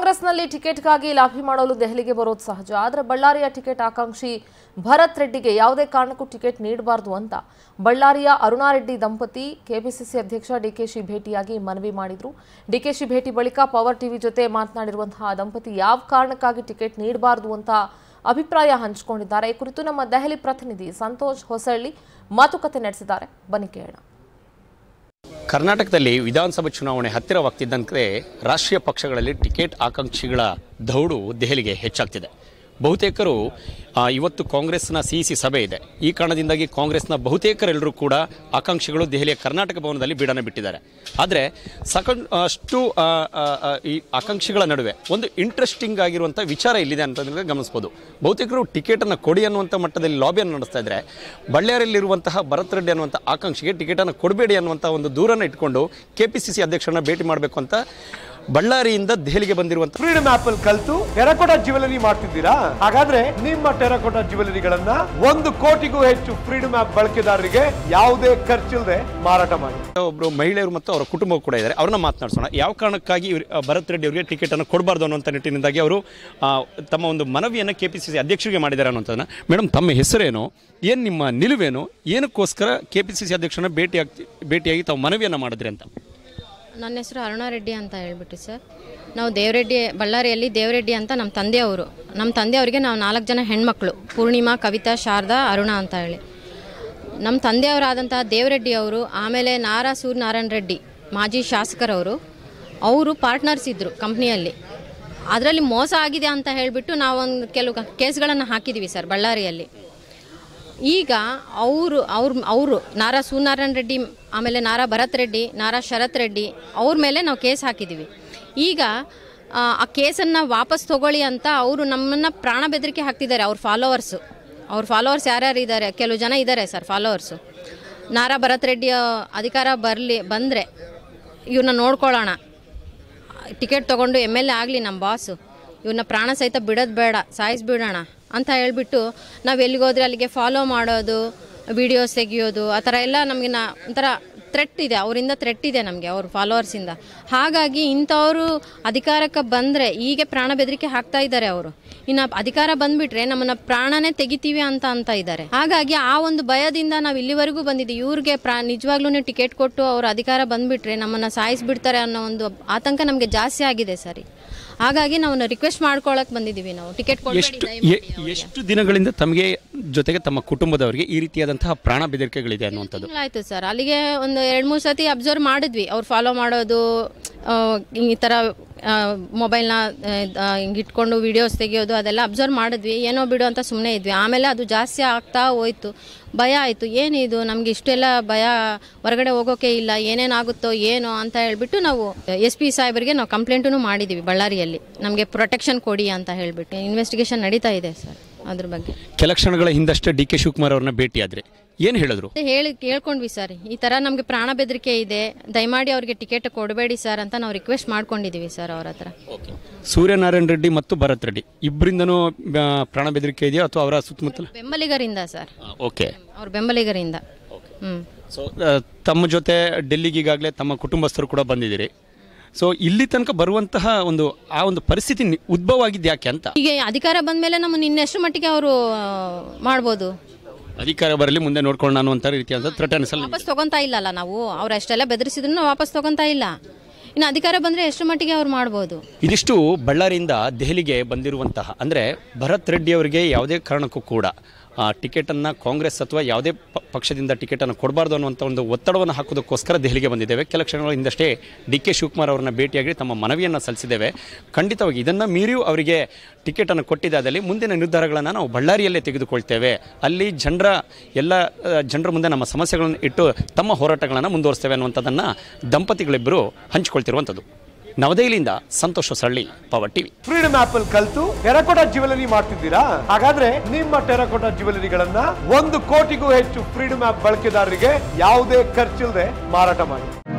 ಕಾಂಗ್ರೆಸ್ನಲ್ಲಿ ಟಿಕೆಟ್ಗಾಗಿ ಲಾಭಿ ಮಾಡಲು ದೆಹಲಿಗೆ ಬರೋದು ಸಹಜ ಆದರೆ ಬಳ್ಳಾರಿಯ ಟಿಕೆಟ್ ಆಕಾಂಕ್ಷಿ ಭರತ್ ರೆಡ್ಡಿಗೆ ಯಾವುದೇ ಕಾರಣಕ್ಕೂ ಟಿಕೆಟ್ ನೀಡಬಾರದು ಅಂತ ಬಳ್ಳಾರಿಯ ಅರುಣಾರೆಡ್ಡಿ ದಂಪತಿ ಕೆಪಿಸಿಸಿ ಅಧ್ಯಕ್ಷ ಡಿಕೆಶಿ ಭೇಟಿಯಾಗಿ ಮನವಿ ಮಾಡಿದ್ರು ಡಿಕೆಶಿ ಭೇಟಿ ಬಳಿಕ ಪವರ್ ಟಿವಿ ಜೊತೆ ಮಾತನಾಡಿರುವಂತಹ ದಂಪತಿ ಯಾವ ಕಾರಣಕ್ಕಾಗಿ ಟಿಕೆಟ್ ನೀಡಬಾರದು ಅಂತ ಅಭಿಪ್ರಾಯ ಹಂಚಿಕೊಂಡಿದ್ದಾರೆ ಈ ಕುರಿತು ನಮ್ಮ ದೆಹಲಿ ಪ್ರತಿನಿಧಿ ಸಂತೋಷ್ ಹೊಸಳ್ಳಿ ಮಾತುಕತೆ ನಡೆಸಿದ್ದಾರೆ ಬನ್ನಿ ಕೇಳೋಣ ಕರ್ನಾಟಕದಲ್ಲಿ ವಿಧಾನಸಭೆ ಚುನಾವಣೆ ಹತ್ತಿರವಾಗ್ತಿದ್ದಂತೆ ರಾಷ್ಟ್ರೀಯ ಪಕ್ಷಗಳಲ್ಲಿ ಟಿಕೆಟ್ ಆಕಾಂಕ್ಷಿಗಳ ದೌಡು ದೆಹಲಿಗೆ ಹೆಚ್ಚಾಗ್ತಿದೆ ಬಹುತೇಕರು ಇವತ್ತು ಕಾಂಗ್ರೆಸ್ನ ಸಿ ಸಿ ಸಭೆ ಇದೆ ಈ ಕಾರಣದಿಂದಾಗಿ ಕಾಂಗ್ರೆಸ್ನ ಬಹುತೇಕರೆಲ್ಲರೂ ಕೂಡ ಆಕಾಂಕ್ಷಿಗಳು ದೆಹಲಿಯ ಕರ್ನಾಟಕ ಭವನದಲ್ಲಿ ಬೀಡನ್ನು ಬಿಟ್ಟಿದ್ದಾರೆ ಆದರೆ ಸಾಕಷ್ಟು ಅಷ್ಟು ಈ ಆಕಾಂಕ್ಷಿಗಳ ನಡುವೆ ಒಂದು ಇಂಟ್ರೆಸ್ಟಿಂಗ್ ಆಗಿರುವಂಥ ವಿಚಾರ ಇಲ್ಲಿದೆ ಅಂತಂದ್ರೆ ಗಮನಿಸ್ಬೋದು ಬಹುತೇಕರು ಟಿಕೆಟನ್ನು ಕೊಡಿ ಅನ್ನುವಂಥ ಮಟ್ಟದಲ್ಲಿ ಲಾಬಿಯನ್ನು ನಡೆಸ್ತಾ ಇದ್ದರೆ ಬಳ್ಳಾರಿಯಲ್ಲಿರುವಂತಹ ಭರತ್ ರೆಡ್ಡಿ ಅನ್ನುವಂಥ ಆಕಾಂಕ್ಷಿಗೆ ಟಿಕೆಟನ್ನು ಕೊಡಬೇಡಿ ಅನ್ನುವಂಥ ಒಂದು ದೂರನ್ನು ಇಟ್ಕೊಂಡು ಕೆ ಪಿ ಸಿ ಸಿ ಅಧ್ಯಕ್ಷರನ್ನ ಭೇಟಿ ಮಾಡಬೇಕು ಅಂತ ಬಳ್ಳಾರಿಯಿಂದ ದೆಹಲಿಗೆ ಬಂದಿರುವಂತಹ ಫ್ರೀಡಮ್ ಆಪಲ್ ಕಲ್ತು ಟೆರಕೋಟಾ ಜ್ಯುವೆಲರಿ ಮಾಡ್ತಿದ್ದೀರಾ ಹಾಗಾದ್ರೆ ನಿಮ್ಮ ಟೆರಕೋಟಾ ಜ್ಯುವೆಲರಿಗಳನ್ನ ಒಂದು ಕೋಟಿಗೂ ಹೆಚ್ಚು ಫ್ರೀಡಮ್ ಆಪ್ ಬಳಕೆದಾರರಿಗೆ ಯಾವುದೇ ಖರ್ಚಿಲ್ಲದೆ ಮಾರಾಟ ಮಾಡಿ ಒಬ್ರು ಮಹಿಳೆಯರು ಮತ್ತು ಅವರ ಕುಟುಂಬ ಕೂಡ ಇದ್ದಾರೆ ಅವ್ರನ್ನ ಮಾತನಾಡಿಸೋಣ ಯಾವ ಕಾರಣಕ್ಕಾಗಿ ಭರತ್ ರೆಡ್ಡಿ ಅವರಿಗೆ ಟಿಕೆಟ್ ಅನ್ನು ಕೊಡಬಾರ್ದು ಅನ್ನುವಂಥ ನಿಟ್ಟಿನಿಂದಾಗಿ ಅವರು ತಮ್ಮ ಒಂದು ಮನವಿಯನ್ನು ಕೆ ಪಿ ಸಿ ಸಿ ಅಧ್ಯಕ್ಷರಿಗೆ ಮಾಡಿದ್ದಾರೆ ಅನ್ನೋಂಥದ್ದನ್ನ ಮೇಡಮ್ ತಮ್ಮ ಹೆಸರೇನು ಏನು ನಿಮ್ಮ ನಿಲುವೇನು ಏನಕ್ಕೋಸ್ಕರ ಕೆ ಪಿ ಸಿ ಸಿ ಅಧ್ಯಕ್ಷರನ್ನ ಭೇಟಿ ಆಗ್ತಿ ಭೇಟಿಯಾಗಿ ತಾವು ಮನವಿಯನ್ನು ಮಾಡಿದ್ರಿ ಅಂತ ನನ್ನ ಹೆಸರು ಅರುಣಾ ರೆಡ್ಡಿ ಅಂತ ಹೇಳ್ಬಿಟ್ಟು ಸರ್ ನಾವು ದೇವರೆಡ್ಡಿ ಬಳ್ಳಾರಿಯಲ್ಲಿ ದೇವರೆಡ್ಡಿ ಅಂತ ನಮ್ಮ ತಂದೆಯವರು ನಮ್ಮ ತಂದೆಯವರಿಗೆ ನಾವು ನಾಲ್ಕು ಜನ ಹೆಣ್ಮಕ್ಳು ಪೂರ್ಣಿಮಾ ಕವಿತಾ ಶಾರದಾ ಅರುಣ ಅಂತ ಹೇಳಿ ನಮ್ಮ ತಂದೆಯವರಾದಂತಹ ದೇವರೆಡ್ಡಿ ಅವರು ಆಮೇಲೆ ನಾರಾ ಸೂರ್ಯನಾರಾಯಣ ರೆಡ್ಡಿ ಮಾಜಿ ಶಾಸಕರವರು ಅವರು ಪಾರ್ಟ್ನರ್ಸ್ ಇದ್ದರು ಕಂಪ್ನಿಯಲ್ಲಿ ಅದರಲ್ಲಿ ಮೋಸ ಆಗಿದೆ ಅಂತ ಹೇಳಿಬಿಟ್ಟು ನಾವೊಂದು ಕೆಲವು ಕೇಸ್ಗಳನ್ನು ಹಾಕಿದ್ದೀವಿ ಸರ್ ಬಳ್ಳಾರಿಯಲ್ಲಿ ಈಗ ಅವರು ಅವ್ರ ಅವರು ನಾರಾ ಸೂರ್ಯನಾರಾಯಣ ರೆಡ್ಡಿ ಆಮೇಲೆ ನಾರಾ ಭರತ್ ರೆಡ್ಡಿ ನಾರಾ ಶರತ್ ರೆಡ್ಡಿ ಅವ್ರ ಮೇಲೆ ನಾವು ಕೇಸ್ ಹಾಕಿದ್ದೀವಿ ಈಗ ಆ ಕೇಸನ್ನು ವಾಪಸ್ ತೊಗೊಳ್ಳಿ ಅಂತ ಅವರು ನಮ್ಮನ್ನು ಪ್ರಾಣ ಬೆದರಿಕೆ ಹಾಕ್ತಿದ್ದಾರೆ ಅವ್ರ ಫಾಲೋವರ್ಸು ಅವ್ರ ಫಾಲೋವರ್ಸ್ ಯಾರ್ಯಾರು ಇದ್ದಾರೆ ಕೆಲವು ಜನ ಇದ್ದಾರೆ ಸರ್ ಫಾಲೋವರ್ಸು ನಾರಾ ಭರತ್ ರೆಡ್ಡಿ ಅಧಿಕಾರ ಬರಲಿ ಬಂದರೆ ಇವ್ರನ್ನ ನೋಡ್ಕೊಳ್ಳೋಣ ಟಿಕೆಟ್ ತೊಗೊಂಡು ಎಮ್ ಎಲ್ ಎ ಆಗಲಿ ನಮ್ಮ ಬಾಸು ಇವನ್ನ ಪ್ರಾಣ ಸಹಿತ ಬಿಡೋದು ಬೇಡ ಸಾಯಿಸ್ಬಿಡೋಣ ಅಂತ ಹೇಳಿಬಿಟ್ಟು ನಾವು ಎಲ್ಲಿಗೋದ್ರೆ ಅಲ್ಲಿಗೆ ಫಾಲೋ ಮಾಡೋದು ವಿಡಿಯೋಸ್ ತೆಗಿಯೋದು ಆ ಥರ ಎಲ್ಲ ನಮಗೆ ಒಂಥರ ಥ್ರೆಟ್ ಇದೆ ಅವರಿಂದ ಥ್ರೆಟ್ ಇದೆ ನಮಗೆ ಅವ್ರ ಫಾಲೋವರ್ಸಿಂದ ಹಾಗಾಗಿ ಇಂಥವರು ಅಧಿಕಾರಕ್ಕೆ ಬಂದರೆ ಹೀಗೆ ಪ್ರಾಣ ಬೆದರಿಕೆ ಹಾಕ್ತಾ ಇದ್ದಾರೆ ಅವರು ಇನ್ನು ಅಧಿಕಾರ ಬಂದ್ಬಿಟ್ರೆ ನಮ್ಮನ್ನ ಪ್ರಾಣನೇ ತೆಗಿತೀವಿ ಅಂತ ಅಂತ ಇದ್ದಾರೆ ಹಾಗಾಗಿ ಆ ಒಂದು ಭಯದಿಂದ ನಾವು ಇಲ್ಲಿವರೆಗೂ ಬಂದಿದ್ದೀವಿ ಇವ್ರಿಗೆ ಪ್ರಾ ನಿಜವಾಗ್ಲೂ ಟಿಕೆಟ್ ಕೊಟ್ಟು ಅವ್ರ ಅಧಿಕಾರ ಬಂದ್ಬಿಟ್ರೆ ನಮ್ಮನ್ನು ಸಾಯಿಸ್ಬಿಡ್ತಾರೆ ಅನ್ನೋ ಒಂದು ಆತಂಕ ನಮಗೆ ಜಾಸ್ತಿ ಆಗಿದೆ ಸರಿ ಹಾಗಾಗಿ ನಾವು ರಿಕ್ವೆಸ್ಟ್ ಮಾಡ್ಕೊಳಕ್ ಬಂದಿದ್ದೀವಿ ನಾವು ಟಿಕೆಟ್ ಎಷ್ಟು ದಿನಗಳಿಂದ ತಮಗೆ ಜೊತೆಗೆ ತಮ್ಮ ಕುಟುಂಬದವರಿಗೆ ಈ ರೀತಿಯಾದಂತಹ ಪ್ರಾಣ ಬೆದರಿಕೆಗಳಿದೆ ಅನ್ನುವಂಥದ್ದು ಆಯ್ತು ಸರ್ ಅಲ್ಲಿಗೆ ಒಂದು ಒಂದು ಎರಡು ಮೂರು ಸತಿ ಅಬ್ಸರ್ವ್ ಮಾಡಿದ್ವಿ ಅವ್ರು ಫಾಲೋ ಮಾಡೋದು ಈ ಥರ ಮೊಬೈಲ್ನ ಹಿಂಗೆ ಇಟ್ಕೊಂಡು ವೀಡಿಯೋಸ್ ತೆಗಿಯೋದು ಅದೆಲ್ಲ ಅಬ್ಸರ್ವ್ ಮಾಡಿದ್ವಿ ಏನೋ ಬಿಡು ಅಂತ ಸುಮ್ಮನೆ ಇದ್ವಿ ಆಮೇಲೆ ಅದು ಜಾಸ್ತಿ ಆಗ್ತಾ ಹೋಯಿತು ಭಯ ಆಯಿತು ಏನಿದು ನಮಗೆ ಇಷ್ಟೆಲ್ಲ ಭಯ ಹೊರಗಡೆ ಹೋಗೋಕೆ ಇಲ್ಲ ಏನೇನಾಗುತ್ತೋ ಏನೋ ಅಂತ ಹೇಳ್ಬಿಟ್ಟು ನಾವು ಎಸ್ ಪಿ ಸಾಹೇಬರಿಗೆ ನಾವು ಕಂಪ್ಲೇಂಟೂ ಮಾಡಿದ್ದೀವಿ ಬಳ್ಳಾರಿಯಲ್ಲಿ ನಮಗೆ ಪ್ರೊಟೆಕ್ಷನ್ ಕೊಡಿ ಅಂತ ಹೇಳಿಬಿಟ್ಟು ಇನ್ವೆಸ್ಟಿಗೇಷನ್ ನಡೀತಾ ಇದೆ ಸರ್ ಅದ್ರ ಬಗ್ಗೆ ಕೆಲ ಕ್ಷಣಗಳ ಹಿಂದಷ್ಟೇ ಡಿ ಕೆ ಶಿವಕುಮಾರ್ ಅವ್ರನ್ನ ಭೇಟಿಯಾದ್ರೆ ಏನು ಹೇಳಿದ್ರು ಹೇಳಿ ಕೇಳ್ಕೊಂಡ್ವಿ ಸರ್ ಈ ತರ ನಮಗೆ ಪ್ರಾಣ ಬೆದರಿಕೆ ಇದೆ ದಯಮಾಡಿ ಅವ್ರಿಗೆ ಟಿಕೆಟ್ ಕೊಡಬೇಡಿ ಸರ್ ಅಂತ ನಾವು ರಿಕ್ವೆಸ್ಟ್ ಮಾಡ್ಕೊಂಡಿದೀವಿ ಸರ್ ಅವ್ರ ಹತ್ರ ಸೂರ್ಯನಾರಾಯಣ ರೆಡ್ಡಿ ಮತ್ತು ಭರತ್ ರೆಡ್ಡಿ ಇಬ್ಬರಿಂದನೂ ಪ್ರಾಣ ಬೆದರಿಕೆ ಇದೆಯಾ ಅಥವಾ ಅವರ ಸುತ್ತಮುತ್ತಲ ಬೆಂಬಲಿಗರಿಂದ ಸರ್ ಓಕೆ ಅವ್ರ ಬೆಂಬಲಿಗರಿಂದ ಹ್ಮ್ ಸೊ ತಮ್ಮ ಜೊತೆ ಡೆಲ್ಲಿಗೆ ಈಗಾಗಲೇ ತಮ್ಮ ಕುಟುಂಬಸ್ಥರು ಕೂಡ ಬಂದಿದ್ದೀರಿ ಸೊ ಇಲ್ಲಿ ತನಕ ಬರುವಂತಹ ಒಂದು ಆ ಒಂದು ಪರಿಸ್ಥಿತಿ ಉದ್ಭವ ಆಗಿದ್ದು ಯಾಕೆ ಅಂತ ಈಗ ಅಧಿಕಾರ ಬಂದ ಮೇಲೆ ನಮ್ಮನ್ನು ಇನ್ನೆಷ್ಟು ಮಟ್ಟಿಗೆ ಅವರು ಮಾಡ್ಬೋದು ಅಧಿಕಾರ ಬರಲಿ ಮುಂದೆ ನೋಡ್ಕೊಂಡು ನಾನು ಅಂತ ರೀತಿಯಾದ ವಾಪಸ್ ತಗೊಂತಾ ಇಲ್ಲಲ್ಲ ನಾವು ಅವ್ರು ಅಷ್ಟೆಲ್ಲ ಬೆದರಿಸಿದ್ರು ವಾಪಸ್ ತಗೊಂತಾ ಇಲ್ಲ ಇನ್ನು ಅಧಿಕಾರ ಬಂದರೆ ಎಷ್ಟು ಮಟ್ಟಿಗೆ ಅವ್ರು ಮಾಡ್ಬೋದು ಇದಿಷ್ಟು ಬಳ್ಳಾರಿಯಿಂದ ದೆಹಲಿಗೆ ಬಂದಿರುವಂತಹ ಅಂದರೆ ಭರತ್ ರೆಡ್ಡಿ ಅವರಿಗೆ ಯಾವುದೇ ಕಾರಣಕ್ಕೂ ಕೂಡ ಟಿಕೆಟನ್ನು ಕಾಂಗ್ರೆಸ್ ಅಥವಾ ಯಾವುದೇ ಪಕ್ಷದಿಂದ ಟಿಕೆಟನ್ನು ಕೊಡಬಾರ್ದು ಅನ್ನುವಂಥ ಒಂದು ಒತ್ತಡವನ್ನು ಹಾಕೋದಕ್ಕೋಸ್ಕರ ದೆಹಲಿಗೆ ಬಂದಿದ್ದೇವೆ ಕೆಲ ಕ್ಷಣಗಳ ಹಿಂದಷ್ಟೇ ಡಿ ಕೆ ಶಿವಕುಮಾರ್ ಅವರನ್ನ ಭೇಟಿಯಾಗಿ ತಮ್ಮ ಮನವಿಯನ್ನು ಸಲ್ಲಿಸಿದ್ದೇವೆ ಖಂಡಿತವಾಗಿ ಇದನ್ನು ಮೀರಿಯೂ ಅವರಿಗೆ ಟಿಕೆಟನ್ನು ಕೊಟ್ಟಿದ್ದಾದಲ್ಲಿ ಮುಂದಿನ ನಿರ್ಧಾರಗಳನ್ನು ನಾವು ಬಳ್ಳಾರಿಯಲ್ಲೇ ತೆಗೆದುಕೊಳ್ತೇವೆ ಅಲ್ಲಿ ಜನರ ಎಲ್ಲ ಜನರ ಮುಂದೆ ನಮ್ಮ ಸಮಸ್ಯೆಗಳನ್ನು ಇಟ್ಟು ತಮ್ಮ ಹೋರಾಟಗಳನ್ನು ಮುಂದುವರಿಸ್ತೇವೆ ಅನ್ನುವಂಥದ್ದನ್ನು ದಂಪತಿಗಳಿಬ್ಬರು ಹಂಚಿಕೊಳ್ತಿರುವಂಥದ್ದು ನವದೆಹಲಿಯಿಂದ Santosha Salli power TV Freedom app ಅಲ್ಲಿ ಕಲ್ತು ಟೆರಕೋಟ ಜ್ಯುವೆಲರಿ ಮಾಡ್ತಿದ್ದೀರಾ ಹಾಗಾದ್ರೆ ನಿಮ್ಮ ಟೆರಕೋಟಾ ಜ್ಯುವೆಲರಿಗಳನ್ನ ಒಂದು ಕೋಟಿಗೂ ಹೆಚ್ಚು ಫ್ರೀಡಮ್ ಆಪ್ ಬಳಕೆದಾರರಿಗೆ ಯಾವುದೇ ಖರ್ಚಿಲ್ಲದೆ ಮಾರಾಟ ಮಾಡಿ